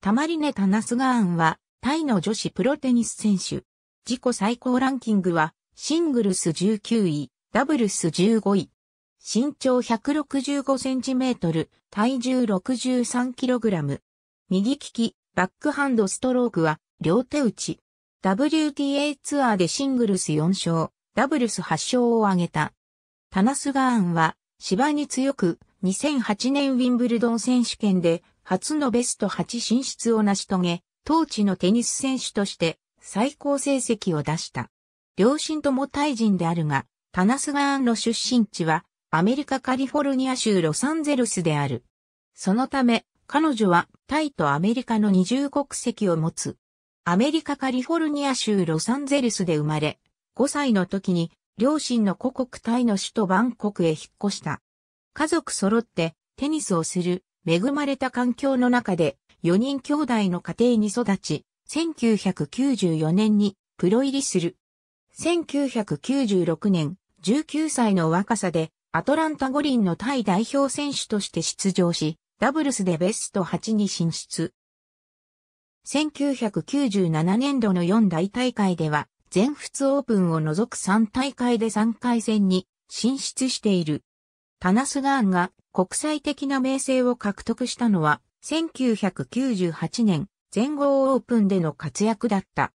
タマリネ・タナスガーンは、タイの女子プロテニス選手。自己最高ランキングは、シングルス19位、ダブルス15位。身長165センチメートル、体重63キログラム。右利き、バックハンドストロークは、両手打ち。WTA ツアーでシングルス4勝、ダブルス8勝を挙げた。タナスガーンは、芝に強く、2008年ウィンブルドン選手権で初のベスト8進出を成し遂げ、当地のテニス選手として最高成績を出した。両親ともタイ人であるが、タナスガーンの出身地はアメリカカリフォルニア州ロサンゼルスである。そのため、彼女はタイとアメリカの二重国籍を持つ。アメリカカリフォルニア州ロサンゼルスで生まれ、5歳の時に両親の故国タイの首都バンコクへ引っ越した。家族揃ってテニスをする恵まれた環境の中で4人兄弟の家庭に育ち、1994年にプロ入りする。1996年、19歳の若さでアトランタ五輪のタイ代表選手として出場し、ダブルスでベスト8に進出。1997年度の4大大会では、全仏オープンを除く3大会で3回戦に進出している。タナスガーンが国際的な名声を獲得したのは、1998年、全豪オープンでの活躍だった。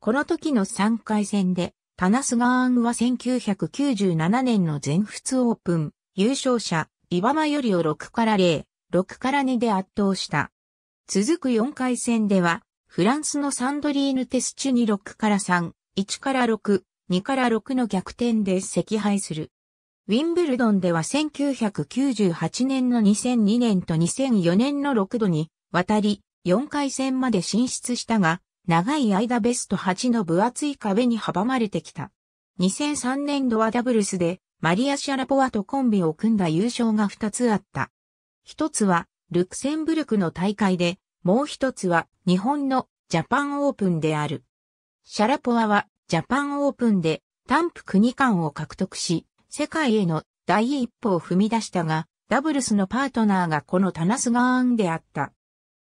この時の3回戦で、タナスガーンは1997年の全仏オープン、優勝者、イバマよりを6から0、6から2で圧倒した。続く4回戦では、フランスのサンドリーヌ・テスチュに6から3、1から6、2から6の逆転で赤敗する。ウィンブルドンでは1998年の2002年と2004年の6度に渡り4回戦まで進出したが、長い間ベスト8の分厚い壁に阻まれてきた。2003年度はダブルスでマリア・シャラポワとコンビを組んだ優勝が2つあった。1つはルクセンブルクの大会で、もう1つは日本のジャパンオープンである。シャラポワはジャパンオープンで単プ国間を獲得し、世界への第一歩を踏み出したが、ダブルスのパートナーがこのタナスガーンであった。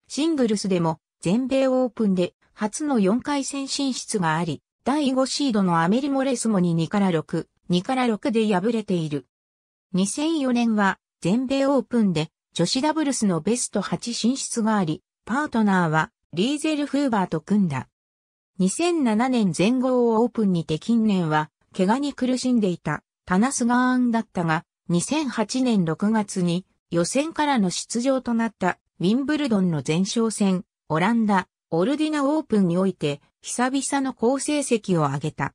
シングルスでも全米オープンで初の4回戦進出があり、第5シードのアメリモレスモに2から6、2から6で敗れている。2004年は全米オープンで女子ダブルスのベスト8進出があり、パートナーはリーゼル・フーバーと組んだ。2007年全豪オープンにて近年は怪我に苦しんでいた。話ナスガーンだったが、2008年6月に予選からの出場となったウィンブルドンの前哨戦、オランダ、オルディナオープンにおいて、久々の好成績を挙げた。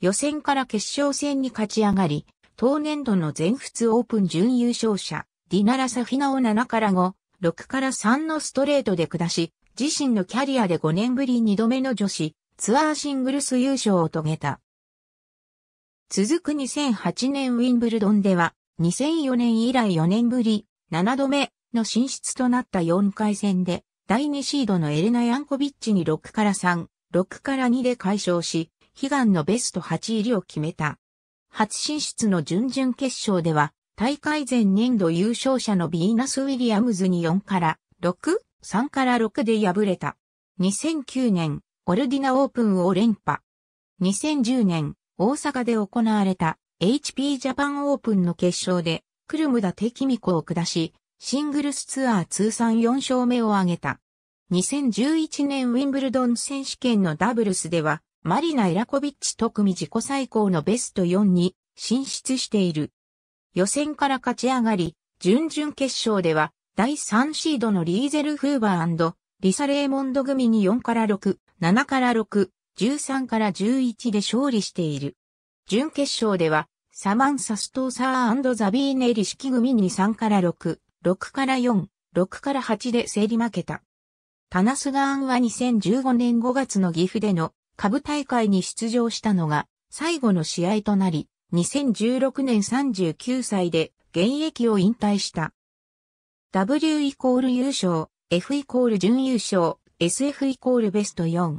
予選から決勝戦に勝ち上がり、当年度の全仏オープン準優勝者、ディナラ・サフィナを7から5、6から3のストレートで下し、自身のキャリアで5年ぶり2度目の女子、ツアーシングルス優勝を遂げた。続く2008年ウィンブルドンでは、2004年以来4年ぶり、7度目の進出となった4回戦で、第2シードのエレナ・ヤンコビッチに6から3、6から2で解消し、悲願のベスト8入りを決めた。初進出の準々決勝では、大会前年度優勝者のビーナス・ウィリアムズに4から 6? 3から6で敗れた。2009年、オルディナオープンを連覇。2010年、大阪で行われた HP ジャパンオープンの決勝で、クルムダテキミコを下し、シングルスツアー通算4勝目を挙げた。2011年ウィンブルドン選手権のダブルスでは、マリナ・エラコビッチ特組自己最高のベスト4に進出している。予選から勝ち上がり、準々決勝では、第3シードのリーゼル・フーバーリサ・レーモンド組に4から6、7から6、13から11で勝利している。準決勝では、サマンサストーサーザビーネリ式組に3から6、6から4、6から8で競り負けた。タナスガーンは2015年5月の岐阜での下部大会に出場したのが最後の試合となり、2016年39歳で現役を引退した。W イコール優勝、F イコール準優勝、SF イコールベスト4、